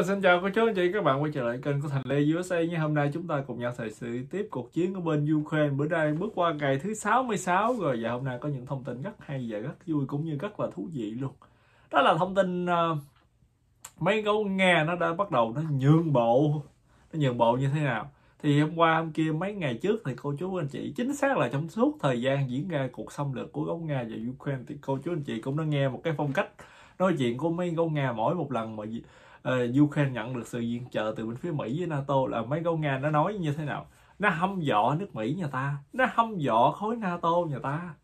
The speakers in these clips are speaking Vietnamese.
Vâng, xin chào cô chú anh chị các bạn quay trở lại kênh của Thành Lê USA nhé. Hôm nay chúng ta cùng nhau thời sự tiếp cuộc chiến ở bên Ukraine. Bữa nay bước qua ngày thứ 66 rồi và hôm nay có những thông tin rất hay và rất vui cũng như rất là thú vị luôn. Đó là thông tin uh, mấy gấu Nga nó đã bắt đầu nó nhượng bộ. Nó nhượng bộ như thế nào? Thì hôm qua hôm kia mấy ngày trước thì cô chú anh chị chính xác là trong suốt thời gian diễn ra cuộc xâm lược của gấu Nga và Ukraine thì cô chú anh chị cũng đã nghe một cái phong cách nói chuyện của mấy gấu Nga mỗi một lần mà Ờ, uh, Ukraine nhận được sự viện trợ từ bên phía Mỹ với NATO là mấy câu Nga nó nói như thế nào nó hâm dọ nước Mỹ nhà ta nó hâm dọ khối NATO nhà ta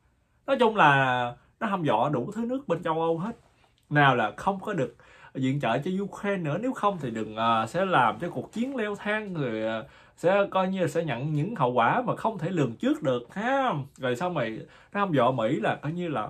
nói chung là nó hâm dọ đủ thứ nước bên châu Âu hết nào là không có được viện trợ cho Ukraine nữa nếu không thì đừng uh, sẽ làm cho cuộc chiến leo thang rồi uh, sẽ coi như sẽ nhận những hậu quả mà không thể lường trước được ha rồi sau rồi nó hâm dọa Mỹ là coi như là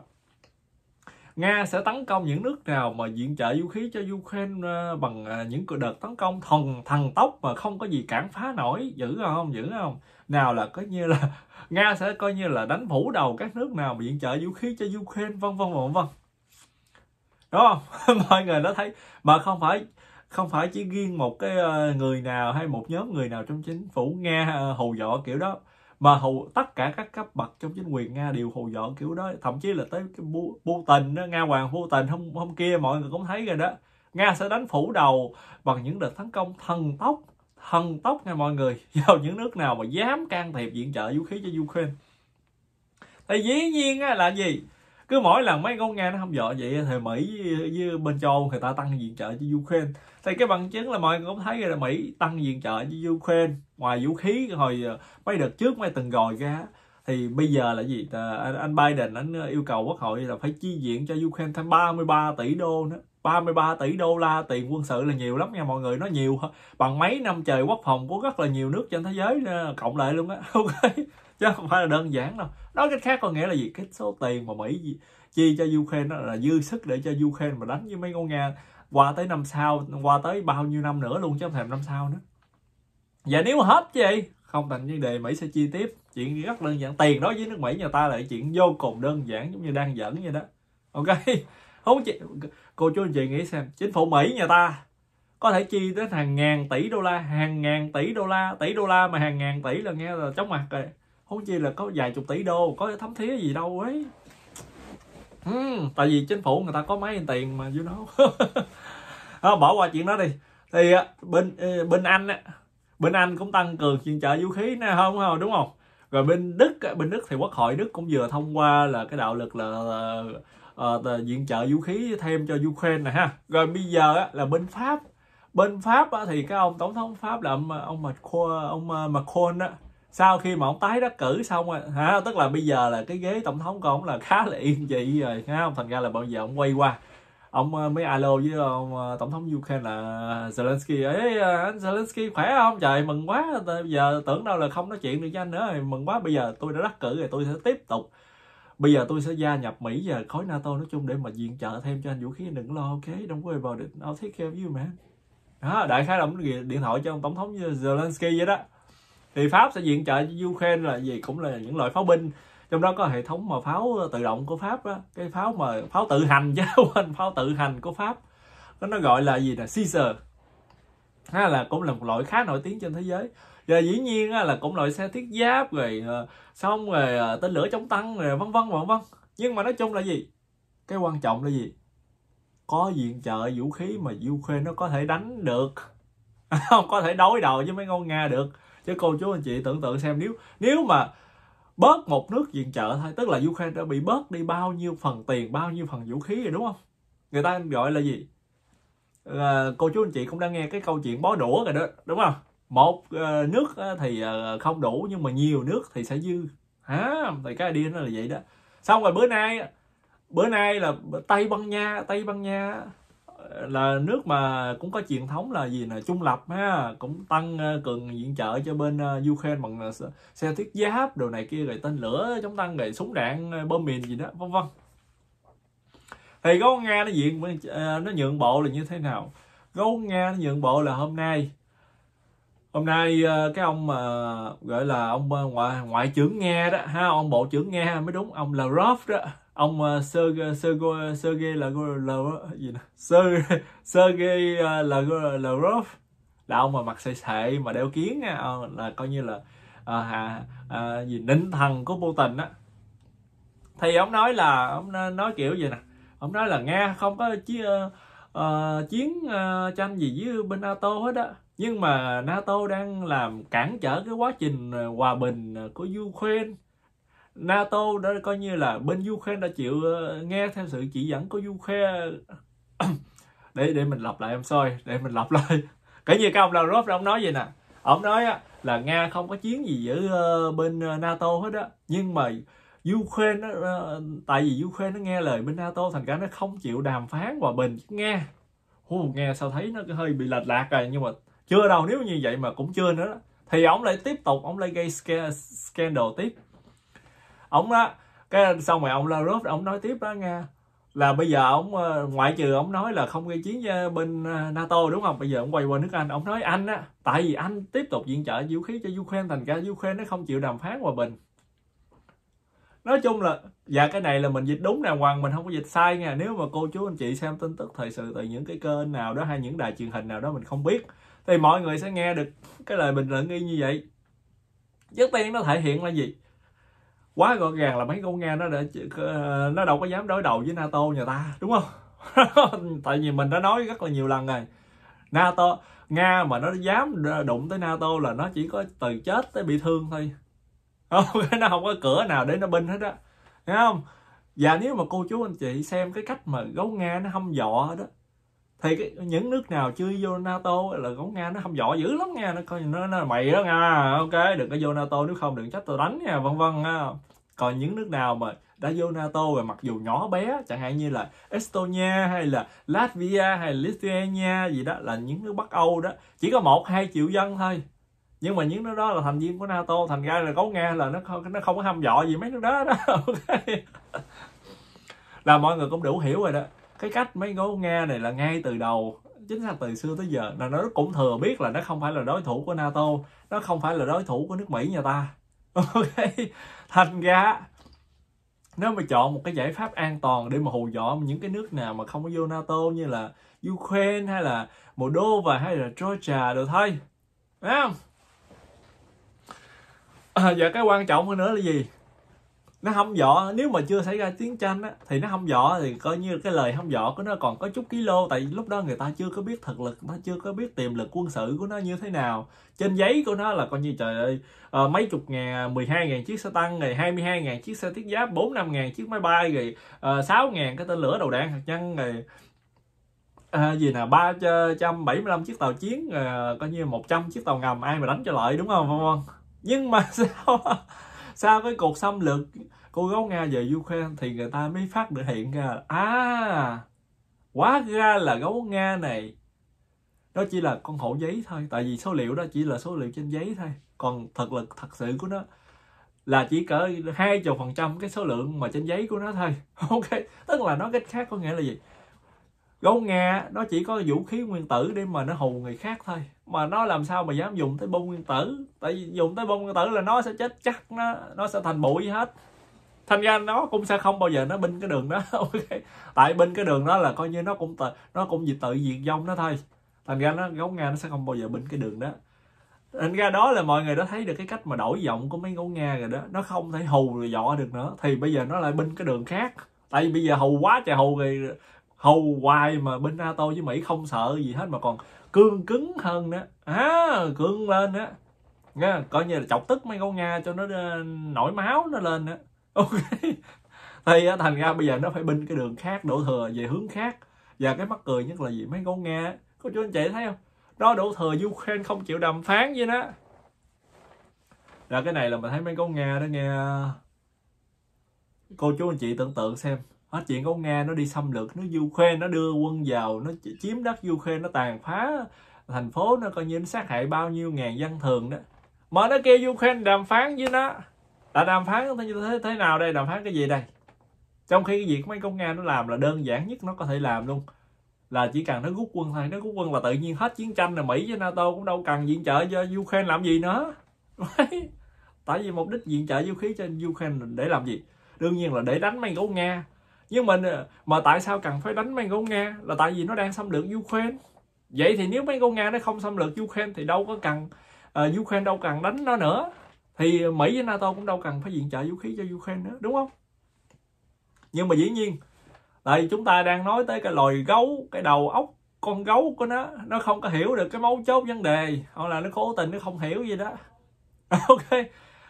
Nga sẽ tấn công những nước nào mà viện trợ vũ khí cho Ukraine ờ, bằng ờ, những cuộc đợt tấn công thần thần tốc mà không có gì cản phá nổi giữ không giữ không nào là coi như là Nga sẽ coi như là đánh phủ đầu các nước nào viện trợ vũ khí cho Ukraine vân vân vân vân đúng không mọi người đã thấy mà không phải không phải chỉ riêng một cái ờ, người nào hay một nhóm người nào trong chính phủ Nga hù dọa kiểu đó mà hầu tất cả các cấp bậc trong chính quyền nga đều hù dọn kiểu đó thậm chí là tới cái putin nga hoàng putin hôm hôm kia mọi người cũng thấy rồi đó nga sẽ đánh phủ đầu bằng những đợt tấn công thần tốc thần tốc nha mọi người vào những nước nào mà dám can thiệp viện trợ vũ khí cho ukraine thì dĩ nhiên là gì cứ mỗi lần mấy con nga nó không dọn vậy thì mỹ với bên châu người ta tăng viện trợ cho ukraine thì cái bằng chứng là mọi người cũng thấy là mỹ tăng viện trợ cho ukraine ngoài vũ khí hồi ờ, mấy đợt trước mấy từng gòi ra thì bây giờ là gì anh Biden anh ờ, yêu cầu quốc hội là phải chi viện cho Ukraine thêm 33 tỷ đô nữa 33 tỷ đô la tiền quân sự là nhiều lắm nha mọi người nó nhiều bằng mấy năm trời quốc phòng của rất là nhiều nước trên thế giới ờ, cộng lại luôn á ok chứ không phải là đơn giản đâu nói cách khác có nghĩa là gì cái số tiền mà Mỹ chi cho Ukraine là dư sức để cho Ukraine mà đánh với mấy con Nga qua tới năm sau qua tới bao nhiêu năm nữa luôn chứ không thèm năm sau nữa và dạ, nếu mà hết gì không thành vấn đề Mỹ sẽ chi tiếp chuyện rất đơn giản tiền đó với nước Mỹ nhà ta là chuyện vô cùng đơn giản giống như đang dẫn vậy đó ok không chị cô chú anh chị nghĩ xem chính phủ Mỹ nhà ta có thể chi đến hàng ngàn tỷ đô la hàng ngàn tỷ đô la tỷ đô la mà hàng ngàn tỷ là nghe là chóng mặt rồi không chi là có vài chục tỷ đô có thấm thía gì đâu ấy ừ, tại vì chính phủ người ta có mấy tiền mà you know bỏ qua chuyện đó đi thì à, bên ờ, bên anh á bên anh cũng tăng cường viện trợ vũ khí nè không không đúng không rồi bên đức bên đức thì quốc hội đức cũng vừa thông qua là cái đạo lực là, ờ, viện trợ vũ khí thêm cho ukraine này ha rồi bây giờ là bên pháp bên pháp thì cái ông tổng thống pháp là ông ông macron ông ờ, macron đó sau khi mà ông tái đắc cử xong rồi ha tức là bây giờ là cái ghế tổng thống của ông là khá là yên dị rồi ha thành ra là bao giờ ông quay qua ông ờ, mới alo với ông ờ, tổng thống Ukraine là Zelensky ấy ờ, anh Zelensky khỏe không trời mừng quá bây giờ tưởng đâu là không nói chuyện được với anh nữa mừng quá bây giờ tôi đã đắc cử rồi tôi sẽ tiếp tục bây giờ tôi sẽ gia nhập Mỹ và khối NATO nói chung để mà viện trợ thêm cho anh vũ khí đừng lo ok don't worry vào it I'll take care of you man đó, đại khái là điện thoại cho ông tổng thống Zelensky vậy đó thì Pháp sẽ viện trợ cho Ukraine là gì cũng là những loại pháo binh trong đó có hệ thống mà pháo ờ, tự động của pháp đó, cái pháo mà pháo tự hành chứ anh pháo tự hành của pháp nó gọi là gì là Caesar ha, là cũng là một loại khá nổi tiếng trên thế giới và dĩ nhiên là cũng loại xe thiết giáp rồi ờ, xong rồi ờ, tên lửa chống tăng rồi vân vân vân vân nhưng mà nói chung là gì cái quan trọng là gì có viện trợ vũ khí mà Ukraine nó có thể đánh được không có thể đối đầu với mấy con Nga được chứ cô chú anh chị tưởng tượng xem nếu nếu mà bớt một nước viện trợ thôi tức là Ukraine đã bị bớt đi bao nhiêu phần tiền bao nhiêu phần vũ khí rồi đúng không người ta gọi là gì à, cô chú anh chị cũng đang nghe cái câu chuyện bó đũa rồi đó đúng không một uh, nước thì uh, không đủ nhưng mà nhiều nước thì sẽ dư hả thì cái idea nó là vậy đó xong rồi bữa nay bữa nay là tây ban nha tây ban nha là nước mà cũng có truyền thống là gì là trung lập ha cũng tăng ờ, cường viện trợ cho bên ờ, Ukraine bằng ờ, xe thiết giáp đồ này kia rồi tên lửa chống tăng rồi súng đạn bơm mìn gì đó vân vân thì gấu Nga nó diện nó nhượng bộ là như thế nào gấu Nga nó nhượng bộ là hôm nay hôm nay cái ông mà gọi là ông ngoại ngoại trưởng Nga đó ha ông bộ trưởng Nga mới đúng ông Lavrov đó ông uh, ờ, Sergei Sergei Sergei Lavrov gì nè Sergei Sergei Lavrov là ông mà mặc sợi sệ mà đeo kiến ờ, là coi như là à, à, à, gì ninh thần của Putin á thì ông nói là ông nói kiểu gì nè ông nói là nga không có chi, uh, chiến uh, tranh gì với bên nato hết á nhưng mà nato đang làm cản trở cái quá trình hòa bình của ukraine NATO đã coi như là bên Ukraine đã chịu ờ, nghe theo sự chỉ dẫn của Ukraine để để mình lặp lại em soi để mình lặp lại cái như cái ông Lavrov ông nói vậy nè ông nói là Nga không có chiến gì giữa ờ, bên ờ, NATO hết á nhưng mà Ukraine nó, tại vì Ukraine nó nghe lời bên NATO thành ra nó không chịu đàm phán hòa bình nghe. Nga nghe sao thấy nó hơi bị lệch lạc rồi nhưng mà chưa đâu nếu như vậy mà cũng chưa nữa đó. thì ông lại tiếp tục ông lại gây scandal tiếp ổng đó cái xong rồi ông Lavrov ông nói tiếp đó nghe là bây giờ ông ờ, ngoại trừ ông nói là không gây chiến với ờ, bên ờ, NATO đúng không bây giờ ông quay qua nước Anh ông nói Anh á tại vì Anh tiếp tục viện trợ vũ khí cho Ukraine thành ra Ukraine nó không chịu đàm phán hòa bình nói chung là và dạ, cái này là mình dịch đúng đàng hoàng mình không có dịch sai nha nếu mà cô chú anh chị xem tin tức thời sự từ những cái kênh nào đó hay những đài truyền hình nào đó mình không biết thì mọi người sẽ nghe được cái lời bình luận y như vậy trước tiên nó thể hiện là gì quá rõ ràng là mấy câu nga nó đã nó đâu có dám đối đầu với nato nhà ta đúng không tại vì mình đã nói rất là nhiều lần rồi nato nga mà nó dám đụng tới nato là nó chỉ có từ chết tới bị thương thôi nó không có cửa nào để nó binh hết á thấy không và nếu mà cô chú anh chị xem cái cách mà gấu nga nó hâm dọ đó thì cái, những nước nào chưa vô NATO là gốc Nga nó không dọ dữ lắm nha nó coi nó, nó mày đó Nga ok đừng có vô NATO nếu không đừng trách tao đánh nha vân vân ha còn những nước nào mà đã vô NATO rồi mặc dù nhỏ bé chẳng hạn như là Estonia hay là Latvia hay là Lithuania gì đó là những nước Bắc Âu đó chỉ có một hai triệu dân thôi nhưng mà những nước đó là thành viên của NATO thành ra là cấu Nga là nó không nó không có hăm dọ gì mấy nước đó đó ok là mọi người cũng đủ hiểu rồi đó cái cách mấy ngố nga này là ngay từ đầu chính xác từ xưa tới giờ là nó cũng thừa biết là nó không phải là đối thủ của nato nó không phải là đối thủ của nước mỹ nhà ta ok thành ra nếu mà chọn một cái giải pháp an toàn để mà hù dọa những cái nước nào mà không có vô nato như là ukraine hay là moldova hay là georgia được thôi Đấy không à, và cái quan trọng hơn nữa là gì nó hâm dọ nếu mà chưa xảy ra chiến tranh á thì nó hâm dọ thì coi như cái lời hâm dọ của nó còn có chút ký lô tại lúc đó người ta chưa có biết thực lực nó chưa có biết tiềm lực quân sự của nó như thế nào trên giấy của nó là coi như trời ơi uh, mấy chục ngàn 12 à, ngàn chiếc xe tăng rồi 22 ngàn chiếc xe thiết giáp 4 5 ngàn chiếc máy bay rồi ờ, uh, 6 ngàn cái tên lửa đầu đạn hạt nhân rồi À, gì nè 375 chiếc tàu chiến à, coi như 100 chiếc tàu ngầm ai mà đánh cho lợi đúng không không nhưng mà sao sao cái cuộc xâm lược cô gấu nga về ukraine thì người ta mới phát được hiện ra à quá ra là gấu nga này nó chỉ là con hổ giấy thôi tại vì số liệu đó chỉ là số liệu trên giấy thôi còn thật lực thật sự của nó là chỉ cỡ hai chục phần trăm cái số lượng mà trên giấy của nó thôi ok tức là nó cách khác có nghĩa là gì gấu nga nó chỉ có vũ khí nguyên tử để mà nó hù người khác thôi mà nó làm sao mà dám dùng tới bom nguyên tử tại vì dùng tới bom nguyên tử là nó sẽ chết chắc nó nó sẽ thành bụi hết thành ra nó cũng sẽ không bao giờ nó binh cái đường đó ok tại binh cái đường đó là coi như nó cũng tự nó cũng gì tự diệt vong nó thôi thành ra nó gấu nga nó sẽ không bao giờ binh cái đường đó thành ra đó là mọi người đã thấy được cái cách mà đổi giọng của mấy gấu nga rồi đó nó không thể hù rồi dọ được nữa thì bây giờ nó lại binh cái đường khác tại vì bây giờ hù quá trời hù rồi, hù hoài mà bên nato với mỹ không sợ gì hết mà còn cương cứng hơn nữa à, cương lên á nha coi như là chọc tức mấy con nga cho nó ờ, nổi máu nó lên á ok thì à, thành ra bây giờ nó phải binh cái đường khác đổ thừa về hướng khác và cái mắc cười nhất là gì mấy con nghe có chú anh chị thấy không nó đổ thừa ukraine không chịu đàm phán với nó là cái này là mình thấy mấy con nghe đó nghe à, cô chú anh chị tưởng tượng xem hết chuyện con nghe nó đi xâm lược nó ukraine nó đưa quân vào nó chiếm đất ukraine nó tàn phá thành phố nó coi như nó sát hại bao nhiêu ngàn dân thường đó mà nó kêu ukraine đàm phán với nó là đàm phán thế, thế nào đây đàm phán cái gì đây trong khi cái việc mấy công nga nó làm là đơn giản nhất nó có thể làm luôn là chỉ cần nó rút quân thôi nó rút quân là tự nhiên hết chiến tranh là mỹ với nato cũng đâu cần viện trợ cho ukraine làm gì nữa tại vì mục đích viện trợ vũ khí cho ukraine để làm gì đương nhiên là để đánh mấy gấu nga nhưng mà mà tại sao cần phải đánh mấy gấu nga là tại vì nó đang xâm lược ukraine vậy thì nếu mấy gấu nga nó không xâm lược ukraine thì đâu có cần uh, ukraine đâu cần đánh nó nữa thì Mỹ với NATO cũng đâu cần phải viện trợ vũ khí cho Ukraine nữa đúng không nhưng mà dĩ nhiên tại chúng ta đang nói tới cái loài gấu cái đầu óc con gấu của nó nó không có hiểu được cái mấu chốt vấn đề hoặc là nó cố tình nó không hiểu gì đó ok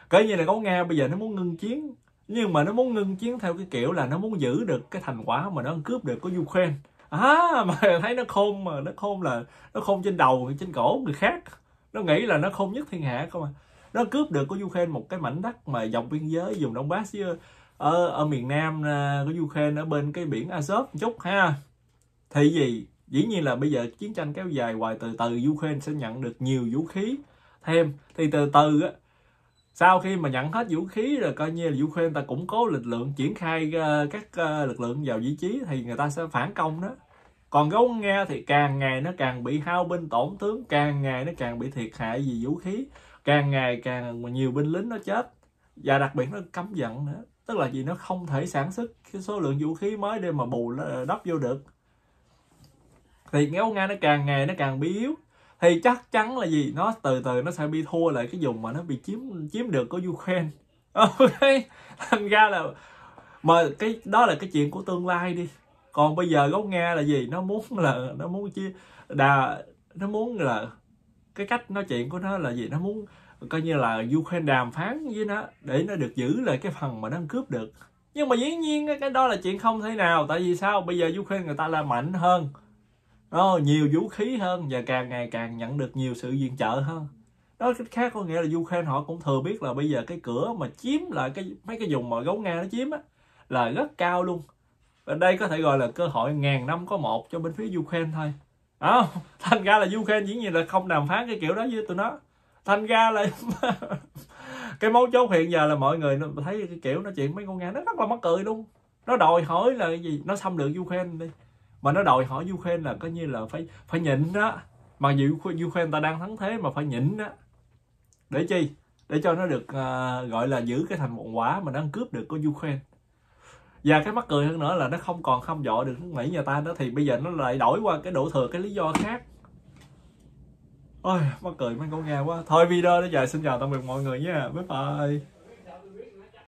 cỡ như là có nga bây giờ nó muốn ngưng chiến nhưng mà nó muốn ngưng chiến theo cái kiểu là nó muốn giữ được cái thành quả mà nó cướp được của ukraine à mà thấy nó khôn mà nó khôn là nó khôn trên đầu trên cổ người khác nó nghĩ là nó khôn nhất thiên hạ không à nó cướp được của Ukraine một cái mảnh đất mà dọc biên giới vùng Donbass với ở, ờ, ở miền Nam ờ, của Ukraine ở bên cái biển Azov một chút ha thì gì dĩ nhiên là bây giờ chiến tranh kéo dài hoài từ từ Ukraine sẽ nhận được nhiều vũ khí thêm thì từ từ á sau khi mà nhận hết vũ khí rồi coi như là Ukraine ta củng cố lực lượng triển khai ờ, các lực lượng vào vị trí thì người ta sẽ phản công đó còn gấu nghe thì càng ngày nó càng bị hao binh tổn tướng càng ngày nó càng bị thiệt hại vì vũ khí càng ngày càng nhiều binh lính nó chết và đặc biệt nó cấm giận nữa tức là vì nó không thể sản xuất cái số lượng vũ khí mới để mà bù đắp vô được thì gấu nghe nó càng ngày nó càng bị yếu thì chắc chắn là gì nó từ từ nó sẽ bị thua lại cái vùng mà nó bị chiếm chiếm được của Ukraine ok thành ra là mà cái đó là cái chuyện của tương lai đi còn bây giờ gốc nga là gì nó muốn là nó muốn chia đà nó muốn là cái cách nói chuyện của nó là gì nó muốn coi như là Ukraine đàm phán với nó để nó được giữ lại cái phần mà nó cướp được nhưng mà dĩ nhiên cái đó là chuyện không thể nào tại vì sao bây giờ Ukraine người ta là mạnh hơn nó nhiều vũ khí hơn và càng ngày càng nhận được nhiều sự viện trợ hơn đó cách khác có nghĩa là Ukraine họ cũng thừa biết là bây giờ cái cửa mà chiếm lại cái mấy cái vùng mà gấu Nga nó chiếm á là rất cao luôn và đây có thể gọi là cơ hội ngàn năm có một cho bên phía Ukraine thôi à, thành ra là Ukraine dĩ như là không đàm phán cái kiểu đó với tụi nó thành ra là cái mấu chốt hiện giờ là mọi người thấy cái kiểu nó chuyện mấy con nga nó rất là mắc cười luôn nó đòi hỏi là cái gì nó xâm lược Ukraine đi mà nó đòi hỏi Ukraine là coi như là phải phải nhịn đó mà dù Ukraine ta đang thắng thế mà phải nhịn đó để chi để cho nó được uh, gọi là giữ cái thành một quả mà nó cướp được của Ukraine và cái mắc cười hơn nữa là nó không còn không dọa được nước mỹ nhà ta đó thì bây giờ nó lại đổi qua cái đổ thừa cái lý do khác ôi mắc cười mấy con nghe quá thôi video đó giờ xin chào tạm biệt mọi người nha bye bye